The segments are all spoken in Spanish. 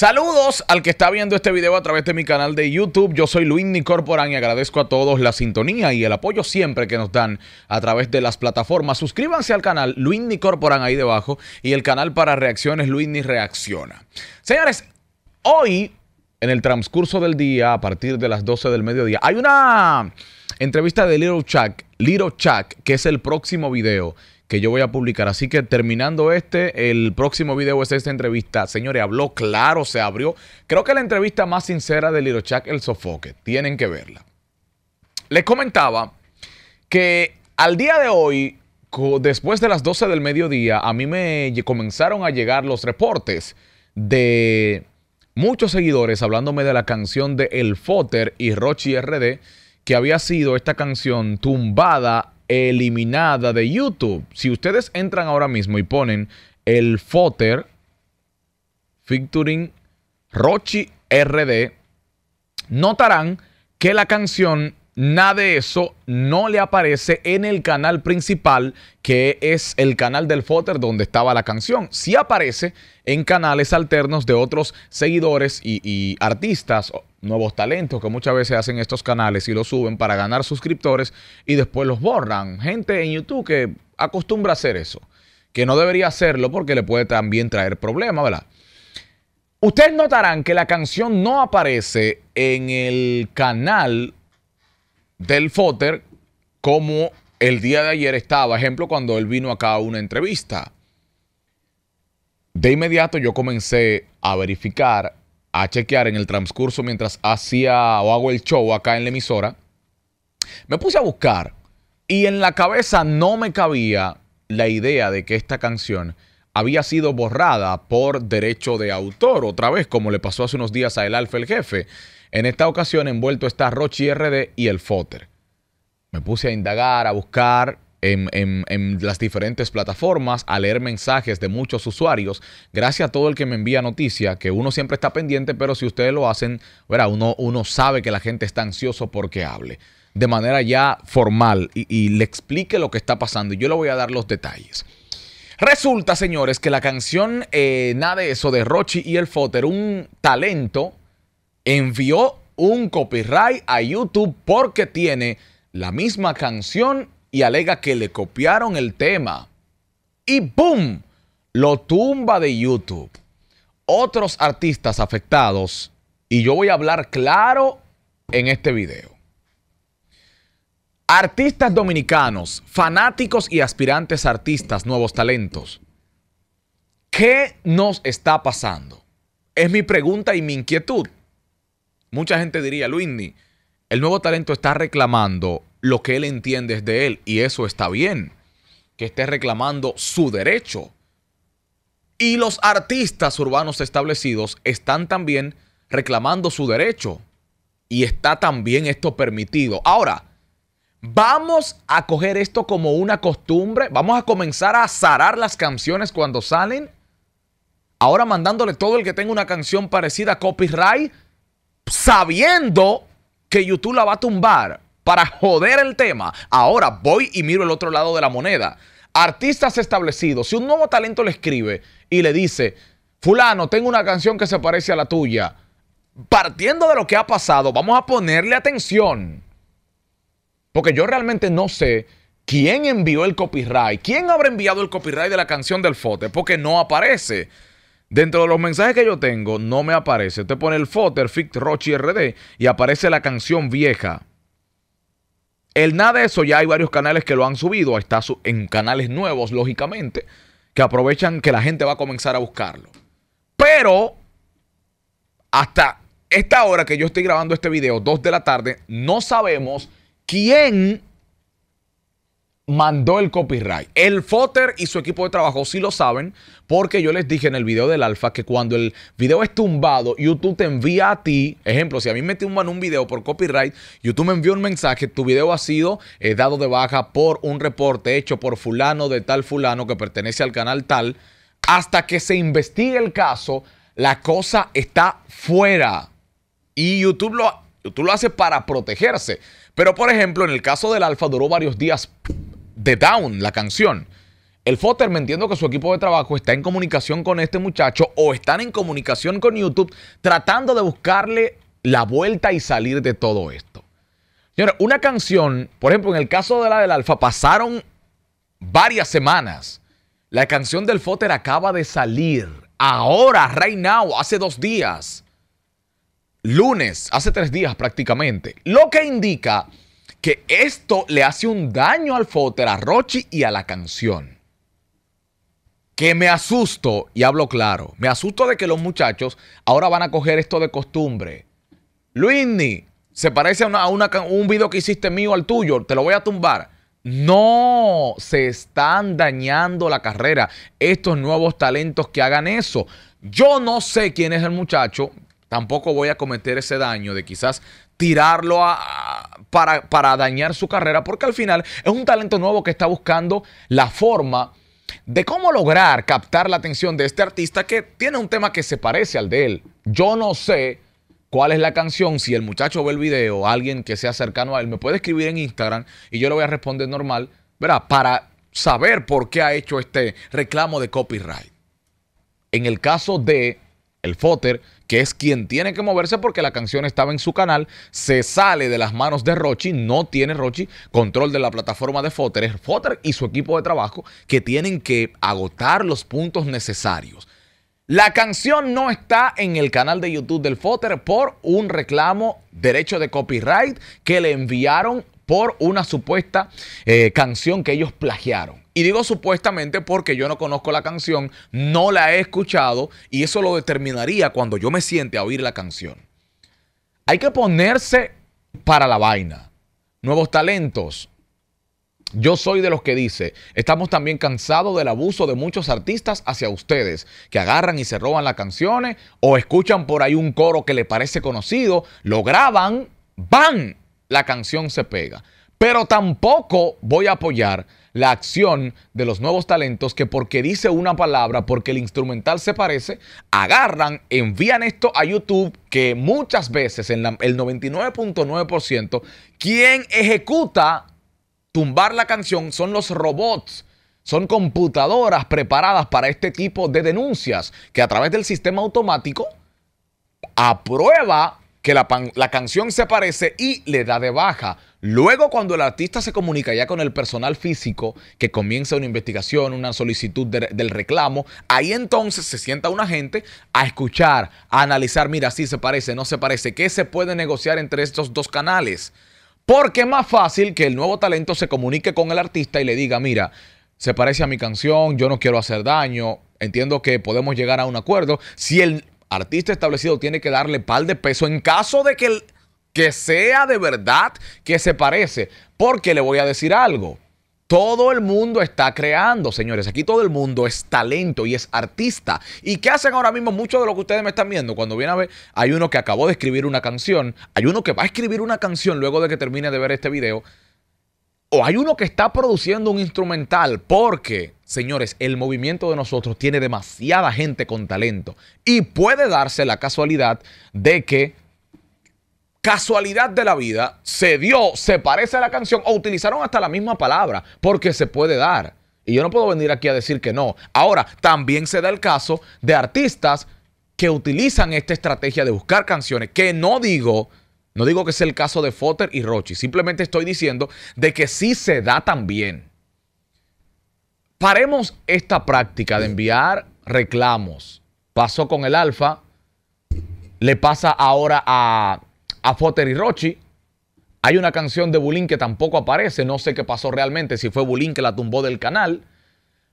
Saludos al que está viendo este video a través de mi canal de YouTube. Yo soy Luis Corporan y agradezco a todos la sintonía y el apoyo siempre que nos dan a través de las plataformas. Suscríbanse al canal Luis Corporan ahí debajo y el canal para reacciones Luis Reacciona. Señores, hoy en el transcurso del día, a partir de las 12 del mediodía, hay una entrevista de Little Chuck, Little Chuck, que es el próximo video que yo voy a publicar. Así que terminando este, el próximo video es esta entrevista. Señores, habló claro, se abrió. Creo que la entrevista más sincera de Little el sofoque. Tienen que verla. Les comentaba que al día de hoy, después de las 12 del mediodía, a mí me comenzaron a llegar los reportes de muchos seguidores hablándome de la canción de El Foter y Rochi RD, que había sido esta canción tumbada eliminada de YouTube. Si ustedes entran ahora mismo y ponen el footer featuring Rochi RD, notarán que la canción Nada de eso no le aparece en el canal principal, que es el canal del fotter donde estaba la canción. Sí aparece en canales alternos de otros seguidores y, y artistas, nuevos talentos que muchas veces hacen estos canales y los suben para ganar suscriptores y después los borran. Gente en YouTube que acostumbra a hacer eso, que no debería hacerlo porque le puede también traer problemas, ¿verdad? Ustedes notarán que la canción no aparece en el canal del Fotter como el día de ayer estaba, ejemplo, cuando él vino acá a una entrevista. De inmediato yo comencé a verificar, a chequear en el transcurso mientras hacía o hago el show acá en la emisora. Me puse a buscar y en la cabeza no me cabía la idea de que esta canción había sido borrada por derecho de autor, otra vez como le pasó hace unos días a El Alfa el Jefe. En esta ocasión envuelto está Rochi RD y el Fotter. Me puse a indagar, a buscar en, las diferentes plataformas, a leer mensajes de muchos usuarios. Gracias a todo el que me envía noticia, que uno siempre está pendiente, pero si ustedes lo hacen, verá, uno, uno sabe que la gente está ansioso porque hable de manera ya formal y, le explique lo que está pasando. Y yo le voy a dar los detalles. Resulta, señores, que la canción eh, Nada de eso de Rochi y el Fotter, un talento envió un copyright a YouTube porque tiene la misma canción y alega que le copiaron el tema. Y ¡boom! Lo tumba de YouTube. Otros artistas afectados, y yo voy a hablar claro en este video. Artistas dominicanos, fanáticos y aspirantes artistas, nuevos talentos. ¿Qué nos está pasando? Es mi pregunta y mi inquietud mucha gente diría, Luis, el nuevo talento está reclamando lo que él entiende de él y eso está bien, que esté reclamando su derecho. Y los artistas urbanos establecidos están también reclamando su derecho y está también esto permitido. Ahora, vamos a coger esto como una costumbre, vamos a comenzar a zarar las canciones cuando salen. Ahora mandándole todo el que tenga una canción parecida a copyright sabiendo que YouTube la va a tumbar para joder el tema. Ahora voy y miro el otro lado de la moneda. Artistas establecidos, si un nuevo talento le escribe y le dice, fulano, tengo una canción que se parece a la tuya, partiendo de lo que ha pasado, vamos a ponerle atención. Porque yo realmente no sé quién envió el copyright, quién habrá enviado el copyright de la canción del Fote, porque no aparece. Dentro de los mensajes que yo tengo, no me aparece. Usted pone el footer, Fit Rochi RD, y aparece la canción vieja. El nada de eso, ya hay varios canales que lo han subido. Está en canales nuevos, lógicamente, que aprovechan que la gente va a comenzar a buscarlo. Pero, hasta esta hora que yo estoy grabando este video, 2 de la tarde, no sabemos quién mandó el copyright. El foter y su equipo de trabajo sí lo saben, porque yo les dije en el video del alfa que cuando el video es tumbado, YouTube te envía a ti, ejemplo, si a mí me tumban un video por copyright, YouTube me envió un mensaje, tu video ha sido eh, dado de baja por un reporte hecho por fulano de tal fulano que pertenece al canal tal, hasta que se investigue el caso, la cosa está fuera. Y YouTube lo, YouTube lo hace para protegerse. Pero, por ejemplo, en el caso del alfa duró varios días Down, la canción. El Fotter, me entiendo que su equipo de trabajo está en comunicación con este muchacho o están en comunicación con YouTube tratando de buscarle la vuelta y salir de todo esto. Señora, una canción, por ejemplo, en el caso de la del Alfa, pasaron varias semanas. La canción del Fotter acaba de salir. Ahora, right now, hace dos días. Lunes, hace tres días prácticamente. Lo que indica que esto le hace un daño al a Rochi y a la canción. Que me asusto, y hablo claro, me asusto de que los muchachos ahora van a coger esto de costumbre. Luisni, se parece a, un video que hiciste mío al tuyo, te lo voy a tumbar. No, se están dañando la carrera estos nuevos talentos que hagan eso. Yo no sé quién es el muchacho, tampoco voy a cometer ese daño de quizás tirarlo a para, dañar su carrera, porque al final es un talento nuevo que está buscando la forma de cómo lograr captar la atención de este artista que tiene un tema que se parece al de él. Yo no sé cuál es la canción, si el muchacho ve el video, alguien que sea cercano a él, me puede escribir en Instagram y yo le voy a responder normal, ¿verdad? Para saber por qué ha hecho este reclamo de copyright. En el caso de el Fotter, que es quien tiene que moverse porque la canción estaba en su canal, se sale de las manos de Rochi, no tiene Rochi control de la plataforma de Fotter, es Fotter y su equipo de trabajo que tienen que agotar los puntos necesarios. La canción no está en el canal de YouTube del Fotter por un reclamo derecho de copyright que le enviaron por una supuesta eh, canción que ellos plagiaron. Y digo supuestamente porque yo no conozco la canción, no la he escuchado y eso lo determinaría cuando yo me siente a oír la canción. Hay que ponerse para la vaina. Nuevos talentos, yo soy de los que dice, estamos también cansados del abuso de muchos artistas hacia ustedes, que agarran y se roban las canciones o escuchan por ahí un coro que le parece conocido, lo graban, van la canción se pega. Pero tampoco voy a apoyar la acción de los nuevos talentos que porque dice una palabra, porque el instrumental se parece, agarran, envían esto a YouTube, que muchas veces, en el 99.9%, quien ejecuta tumbar la canción son los robots. Son computadoras preparadas para este tipo de denuncias que a través del sistema automático aprueba que la, canción se parece y le da de baja. Luego, cuando el artista se comunica ya con el personal físico, que comienza una investigación, una solicitud del reclamo, ahí entonces se sienta una gente a escuchar, a analizar, mira, si sí se parece, no se parece, qué se puede negociar entre estos dos canales. Porque es más fácil que el nuevo talento se comunique con el artista y le diga, mira, se parece a mi canción, yo no quiero hacer daño, entiendo que podemos llegar a un acuerdo. Si el artista establecido tiene que darle pal de peso en caso de que, que sea de verdad que se parece. Porque le voy a decir algo. Todo el mundo está creando, señores. Aquí todo el mundo es talento y es artista. ¿Y qué hacen ahora mismo muchos de lo que ustedes me están viendo? Cuando viene a ver, hay uno que acabó de escribir una canción, hay uno que va a escribir una canción luego de que termine de ver este video o hay uno que está produciendo un instrumental, porque, señores, el movimiento de nosotros tiene demasiada gente con talento y puede darse la casualidad de que casualidad de la vida se dio, se parece a la canción o utilizaron hasta la misma palabra, porque se puede dar. Y yo no puedo venir aquí a decir que no. Ahora, también se da el caso de artistas que utilizan esta estrategia de buscar canciones, que no digo no digo que sea el caso de Fotter y Rochi, simplemente estoy diciendo de que sí se da también. Paremos esta práctica de enviar reclamos. Pasó con el Alfa, le pasa ahora a, a Fotter y Rochi. Hay una canción de Bulín que tampoco aparece, no sé qué pasó realmente, si fue Bulín que la tumbó del canal.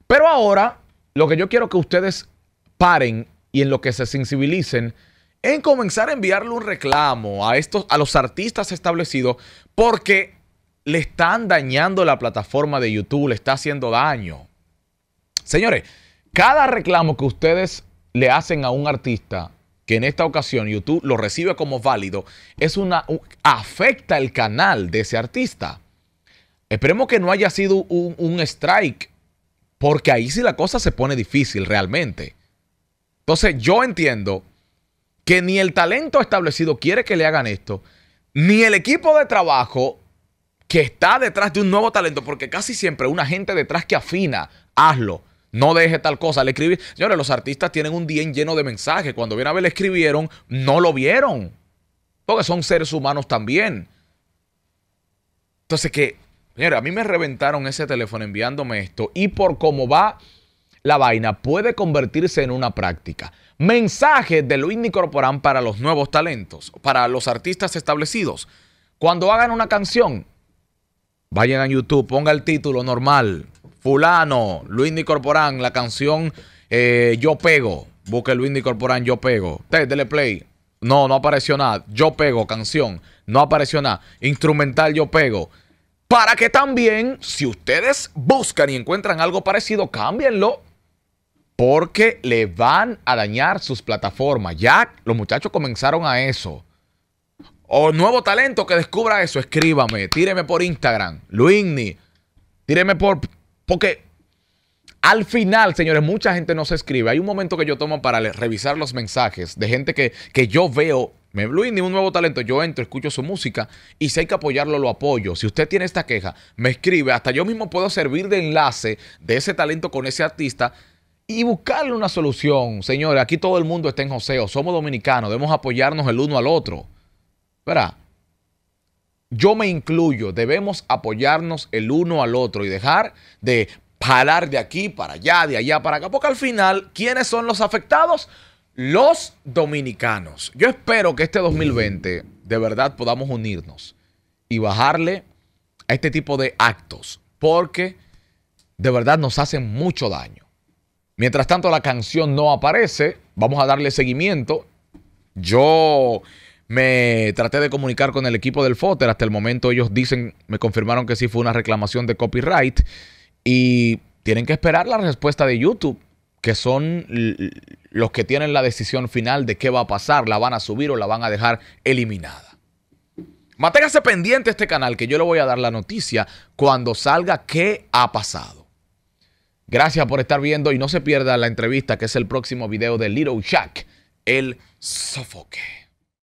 Pero ahora, lo que yo quiero que ustedes paren y en lo que se sensibilicen en comenzar a enviarle un reclamo a, estos, a los artistas establecidos porque le están dañando la plataforma de YouTube, le está haciendo daño. Señores, cada reclamo que ustedes le hacen a un artista que en esta ocasión YouTube lo recibe como válido, es una afecta el canal de ese artista. Esperemos que no haya sido un, un strike, porque ahí sí la cosa se pone difícil realmente. Entonces yo entiendo que ni el talento establecido quiere que le hagan esto, ni el equipo de trabajo que está detrás de un nuevo talento, porque casi siempre una gente detrás que afina, hazlo. No deje tal cosa. Le escribí. Señores, los artistas tienen un día lleno de mensajes. Cuando viene a ver, le escribieron, no lo vieron. Porque son seres humanos también. Entonces, que, señores, a mí me reventaron ese teléfono enviándome esto. Y por cómo va la vaina, puede convertirse en una práctica. Mensaje de Luis Nicorporán para los nuevos talentos, para los artistas establecidos. Cuando hagan una canción, vayan a YouTube, ponga el título normal. Fulano, Luis Nicorporán, la canción eh, Yo Pego. Busque Luis Nicorporán, Yo Pego. Ted, dele play. No, no apareció nada. Yo pego, canción. No apareció nada. Instrumental, yo pego. Para que también, si ustedes buscan y encuentran algo parecido, cámbienlo porque le van a dañar sus plataformas. Ya los muchachos comenzaron a eso. O nuevo talento que descubra eso, escríbame, tíreme por Instagram, Luigni, tíreme por... Porque al final, señores, mucha gente no se escribe. Hay un momento que yo tomo para revisar los mensajes de gente que, yo veo me, un nuevo talento. Yo entro, escucho su música y si hay que apoyarlo, lo apoyo. Si usted tiene esta queja, me escribe. Hasta yo mismo puedo servir de enlace de ese talento con ese artista y buscarle una solución. Señores, aquí todo el mundo está en joseo, somos dominicanos, debemos apoyarnos el uno al otro. ¿Verdad? Yo me incluyo, debemos apoyarnos el uno al otro y dejar de jalar de aquí para allá, de allá para acá, porque al final, ¿quiénes son los afectados? Los dominicanos. Yo espero que este 2020 de verdad podamos unirnos y bajarle a este tipo de actos, porque de verdad nos hacen mucho daño. Mientras tanto la canción no aparece, vamos a darle seguimiento. Yo me traté de comunicar con el equipo del Fotter, hasta el momento ellos dicen, me confirmaron que sí fue una reclamación de copyright y tienen que esperar la respuesta de YouTube, que son los que tienen la decisión final de qué va a pasar, la van a subir o la van a dejar eliminada. Manténgase pendiente este canal que yo le voy a dar la noticia cuando salga qué ha pasado. Gracias por estar viendo y no se pierda la entrevista que es el próximo video de Little Jack, el sofoque.